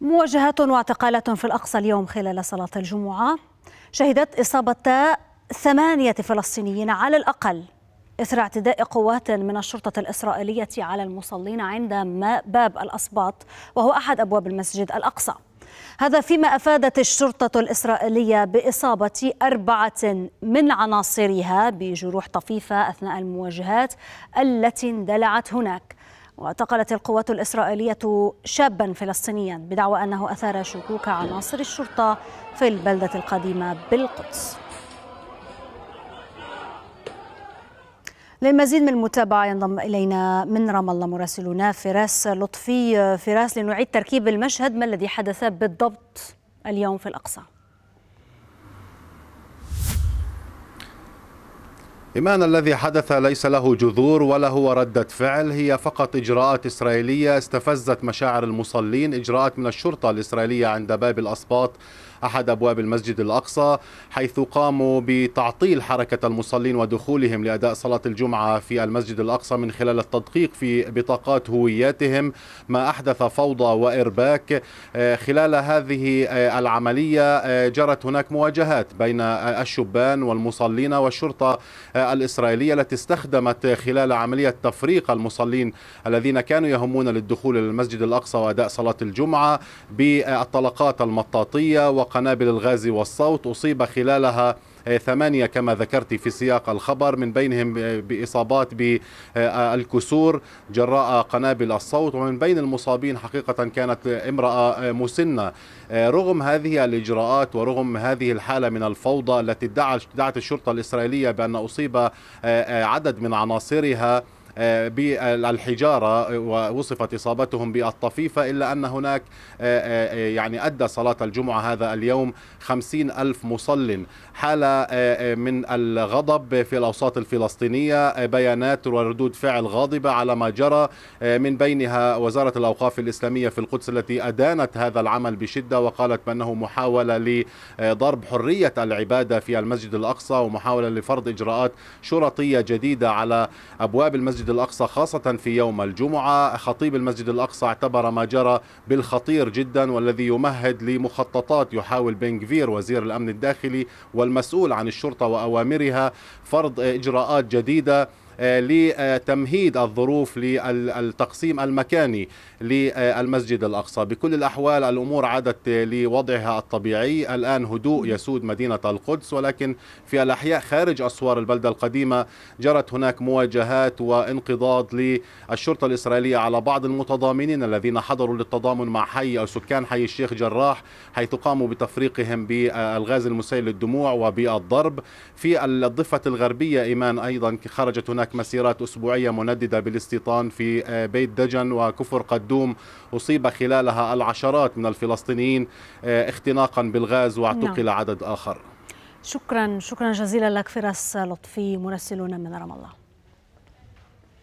مواجهات واعتقالات في الأقصى اليوم خلال صلاة الجمعة شهدت إصابة ثمانية فلسطينيين على الأقل إثر اعتداء قوات من الشرطة الإسرائيلية على المصلين عند باب الأصباط وهو أحد أبواب المسجد الأقصى هذا فيما أفادت الشرطة الإسرائيلية بإصابة أربعة من عناصرها بجروح طفيفة أثناء المواجهات التي اندلعت هناك واعتقلت القوات الإسرائيلية شابا فلسطينيا بدعوى أنه أثار شكوك عناصر الشرطة في البلدة القديمة بالقدس للمزيد من المتابعة ينضم إلينا من رام الله مراسلنا فراس لطفي فراس لنعيد تركيب المشهد ما الذي حدث بالضبط اليوم في الأقصى إيمان الذي حدث ليس له جذور ولا هو ردة فعل هي فقط إجراءات إسرائيلية استفزت مشاعر المصلين إجراءات من الشرطة الإسرائيلية عند باب الأسباط أحد أبواب المسجد الأقصى حيث قاموا بتعطيل حركة المصلين ودخولهم لأداء صلاة الجمعة في المسجد الأقصى من خلال التدقيق في بطاقات هوياتهم ما أحدث فوضى وإرباك آه، خلال هذه آه، العملية آه، جرت هناك مواجهات بين الشبان والمصلين والشرطة الإسرائيلية التي استخدمت خلال عملية تفريق المصلين الذين كانوا يهمون للدخول للمسجد الأقصى وأداء صلاة الجمعة بالطلقات المطاطية و وقنابل الغاز والصوت أصيب خلالها آه، ثمانية كما ذكرت في سياق الخبر من بينهم آه، بإصابات بالكسور جراء قنابل الصوت ومن بين المصابين حقيقة كانت امرأة آه، مسنة رغم هذه الإجراءات ورغم هذه الحالة من الفوضى التي ادعت الشرطة الإسرائيلية بأن أصيب عدد من عناصرها آه، بالحجارة آه، آه، ووصفت إصابتهم بالطفيفة إلا أن هناك يعني أدى صلاة الجمعة هذا اليوم خمسين ألف مصل حالة من الغضب في الأوساط الفلسطينية بيانات وردود فعل غاضبة على ما جرى من بينها وزارة الأوقاف الإسلامية في القدس التي أدانت هذا العمل بشدة وقالت بأنه محاولة لضرب حرية العبادة في المسجد الأقصى ومحاولة لفرض إجراءات شرطية جديدة على أبواب المسجد المسجد الأقصى خاصة في يوم الجمعة خطيب المسجد الأقصى اعتبر ما جرى بالخطير جدا والذي يمهد لمخططات يحاول بنكفير وزير الأمن الداخلي والمسؤول عن الشرطة وأوامرها فرض إجراءات جديدة لتمهيد الظروف للتقسيم المكاني للمسجد الأقصى بكل الأحوال الأمور عادت لوضعها الطبيعي الآن هدوء يسود مدينة القدس ولكن في الأحياء خارج أسوار البلدة القديمة جرت هناك مواجهات وانقضاض للشرطة الإسرائيلية على بعض المتضامنين الذين حضروا للتضامن مع حي أو سكان حي الشيخ جراح حيث قاموا بتفريقهم بالغاز المسيل للدموع وبالضرب في الضفة الغربية إيمان أيضا خرجت هناك هناك مسيرات أسبوعية منددة بالاستيطان في آه، بيت دجن وكفر قدوم أصيب خلالها العشرات من الفلسطينيين آه، اختناقا بالغاز واعتقل نعم. عدد آخر شكرا شكرا جزيلا لك فراس لطفي مرسلنا من رام الله